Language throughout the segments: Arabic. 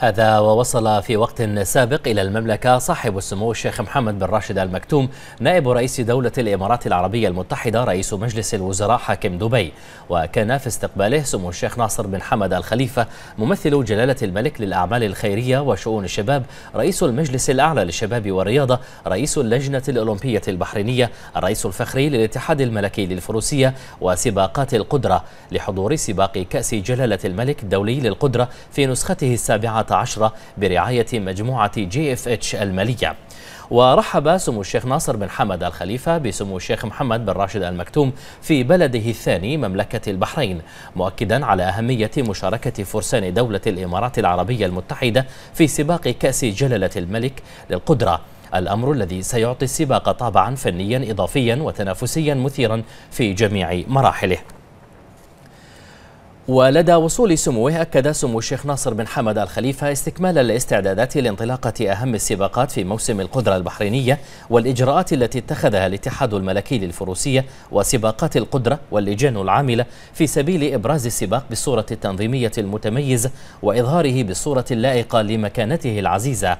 هذا ووصل في وقت سابق إلى المملكة صاحب السمو الشيخ محمد بن راشد المكتوم نائب رئيس دولة الإمارات العربية المتحدة رئيس مجلس الوزراء حاكم دبي وكان في استقباله سمو الشيخ ناصر بن حمد الخليفة ممثل جلالة الملك للأعمال الخيرية وشؤون الشباب رئيس المجلس الأعلى للشباب والرياضة رئيس اللجنة الأولمبية البحرينية الرئيس الفخري للاتحاد الملكي للفروسية وسباقات القدرة لحضور سباق كأس جلالة الملك الدولي للقدرة في نسخته السابعة 2019 برعاية مجموعة جي اف اتش المالية ورحب سمو الشيخ ناصر بن حمد الخليفة بسمو الشيخ محمد بن راشد المكتوم في بلده الثاني مملكة البحرين مؤكدا على أهمية مشاركة فرسان دولة الإمارات العربية المتحدة في سباق كأس جلالة الملك للقدرة الأمر الذي سيعطي السباق طابعا فنيا إضافيا وتنافسيا مثيرا في جميع مراحله ولدى وصول سموه أكد سمو الشيخ ناصر بن حمد الخليفة استكمال الاستعدادات لانطلاقة أهم السباقات في موسم القدرة البحرينية والإجراءات التي اتخذها الاتحاد الملكي للفروسية وسباقات القدرة واللجان العاملة في سبيل إبراز السباق بالصورة التنظيمية المتميزة وإظهاره بالصورة اللائقة لمكانته العزيزة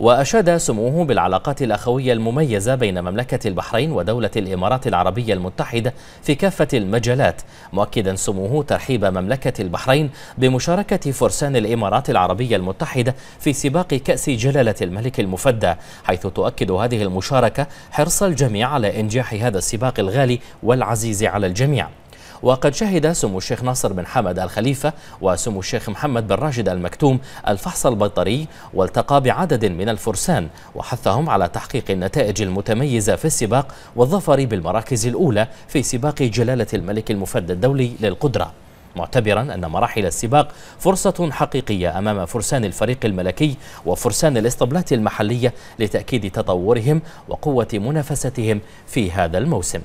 وأشاد سموه بالعلاقات الأخوية المميزة بين مملكة البحرين ودولة الإمارات العربية المتحدة في كافة المجالات مؤكدا سموه ترحيب مملكة البحرين بمشاركة فرسان الإمارات العربية المتحدة في سباق كأس جلالة الملك المفدى حيث تؤكد هذه المشاركة حرص الجميع على إنجاح هذا السباق الغالي والعزيز على الجميع وقد شهد سمو الشيخ ناصر بن حمد الخليفة وسمو الشيخ محمد بن راشد المكتوم الفحص البيطري والتقى بعدد من الفرسان وحثهم على تحقيق النتائج المتميزة في السباق والظفر بالمراكز الأولى في سباق جلالة الملك المفدى الدولي للقدرة معتبرا أن مراحل السباق فرصة حقيقية أمام فرسان الفريق الملكي وفرسان الاسطبلات المحلية لتأكيد تطورهم وقوة منافستهم في هذا الموسم